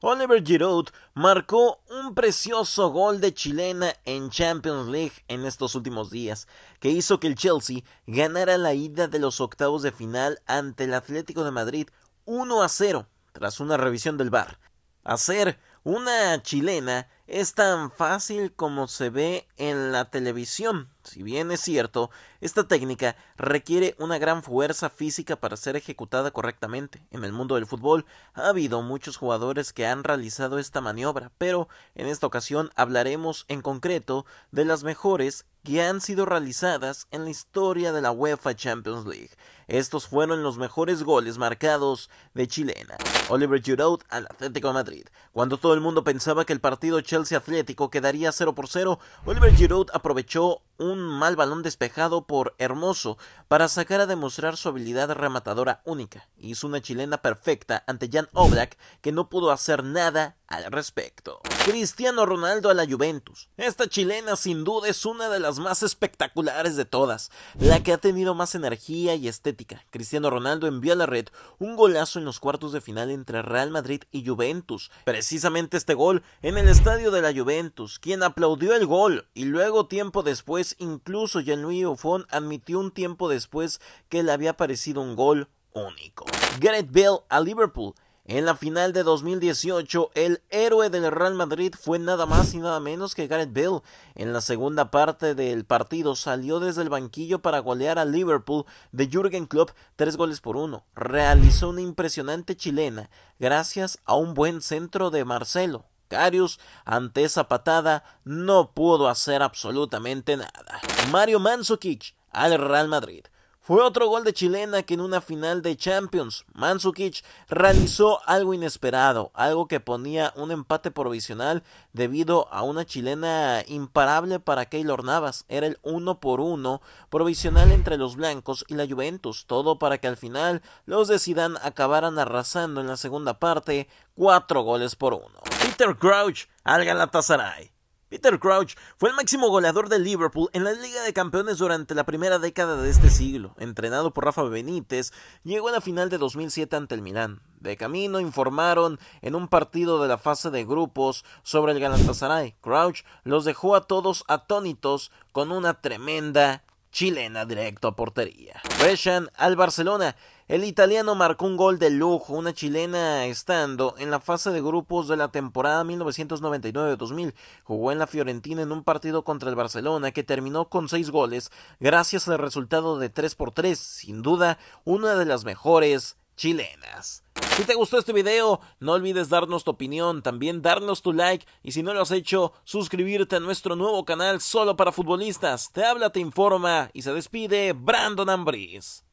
Oliver Giroud marcó un precioso gol de chilena en Champions League en estos últimos días, que hizo que el Chelsea ganara la ida de los octavos de final ante el Atlético de Madrid 1 a 0 tras una revisión del VAR. Hacer una chilena es tan fácil como se ve en la televisión. Si bien es cierto, esta técnica requiere una gran fuerza física para ser ejecutada correctamente. En el mundo del fútbol ha habido muchos jugadores que han realizado esta maniobra, pero en esta ocasión hablaremos en concreto de las mejores que han sido realizadas en la historia de la UEFA Champions League. Estos fueron los mejores goles marcados de chilena. Oliver Giroud al Atlético de Madrid. Cuando todo el mundo pensaba que el partido Chelsea Atlético quedaría 0 por 0, Oliver Giroud aprovechó un mal balón despejado por Hermoso para sacar a demostrar su habilidad rematadora única. Hizo una chilena perfecta ante Jan Oblak que no pudo hacer nada al respecto. Cristiano Ronaldo a la Juventus. Esta chilena sin duda es una de las más espectaculares de todas, la que ha tenido más energía y estética. Cristiano Ronaldo envió a la red un golazo en los cuartos de final entre Real Madrid y Juventus. Precisamente este gol en el estadio de la Juventus, quien aplaudió el gol y luego tiempo después Incluso incluso louis Buffon admitió un tiempo después que le había parecido un gol único. Gareth Bale a Liverpool. En la final de 2018, el héroe del Real Madrid fue nada más y nada menos que Gareth Bell. En la segunda parte del partido salió desde el banquillo para golear a Liverpool de Jürgen Klopp tres goles por uno. Realizó una impresionante chilena gracias a un buen centro de Marcelo Carius, ante esa patada, no pudo hacer absolutamente nada. Mario Mandzukic al Real Madrid. Fue otro gol de chilena que en una final de Champions, Mansukic realizó algo inesperado, algo que ponía un empate provisional debido a una chilena imparable para Keylor Navas. Era el uno por uno provisional entre los blancos y la Juventus, todo para que al final los de Zidane acabaran arrasando en la segunda parte cuatro goles por uno. Peter Crouch al Galatasaray. Peter Crouch fue el máximo goleador de Liverpool en la Liga de Campeones durante la primera década de este siglo. Entrenado por Rafa Benítez, llegó a la final de 2007 ante el Milán. De camino informaron en un partido de la fase de grupos sobre el Galatasaray. Crouch los dejó a todos atónitos con una tremenda chilena directo a portería. Brescian al Barcelona. El italiano marcó un gol de lujo, una chilena estando en la fase de grupos de la temporada 1999-2000. Jugó en la Fiorentina en un partido contra el Barcelona que terminó con seis goles gracias al resultado de 3 por 3. Sin duda, una de las mejores chilenas. Si te gustó este video, no olvides darnos tu opinión, también darnos tu like y si no lo has hecho, suscribirte a nuestro nuevo canal solo para futbolistas. Te habla, te informa y se despide Brandon Ambris.